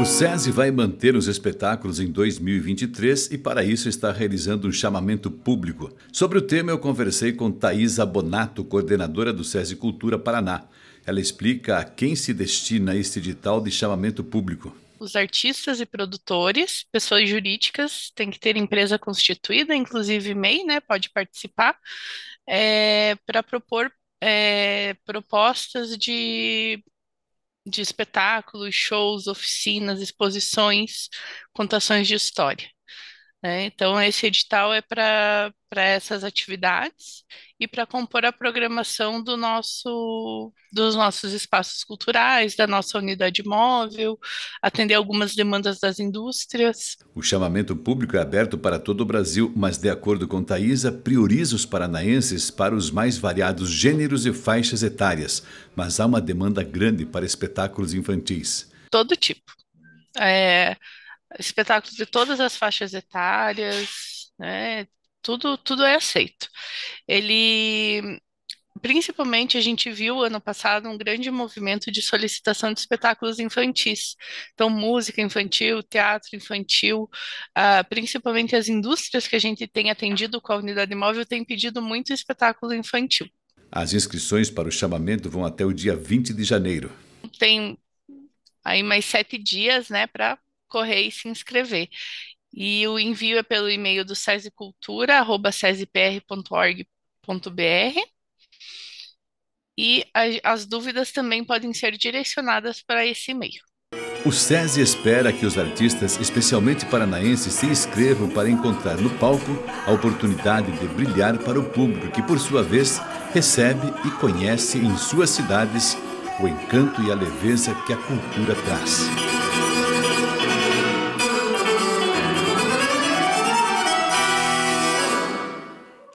O SESI vai manter os espetáculos em 2023 e para isso está realizando um chamamento público. Sobre o tema eu conversei com Thais Abonato, coordenadora do SESI Cultura Paraná. Ela explica a quem se destina este edital de chamamento público os artistas e produtores, pessoas jurídicas, tem que ter empresa constituída, inclusive MEI, né, pode participar, é, eh, para propor é, propostas de de espetáculos, shows, oficinas, exposições, contações de história. Né? Então, esse edital é para essas atividades e para compor a programação do nosso, dos nossos espaços culturais, da nossa unidade móvel, atender algumas demandas das indústrias. O chamamento público é aberto para todo o Brasil, mas, de acordo com Thaisa, prioriza os paranaenses para os mais variados gêneros e faixas etárias, mas há uma demanda grande para espetáculos infantis. Todo tipo. É, espetáculos de todas as faixas etárias, né? Tudo, tudo é aceito. Ele, principalmente, a gente viu ano passado um grande movimento de solicitação de espetáculos infantis. Então, música infantil, teatro infantil, uh, principalmente as indústrias que a gente tem atendido com a unidade móvel têm pedido muito espetáculo infantil. As inscrições para o chamamento vão até o dia 20 de janeiro. Tem aí mais sete dias, né, para correr e se inscrever. E o envio é pelo e-mail do SESI Cultura, arroba sesipr.org.br. E a, as dúvidas também podem ser direcionadas para esse e-mail. O SESI espera que os artistas, especialmente paranaenses, se inscrevam para encontrar no palco a oportunidade de brilhar para o público, que por sua vez recebe e conhece em suas cidades o encanto e a leveza que a cultura traz.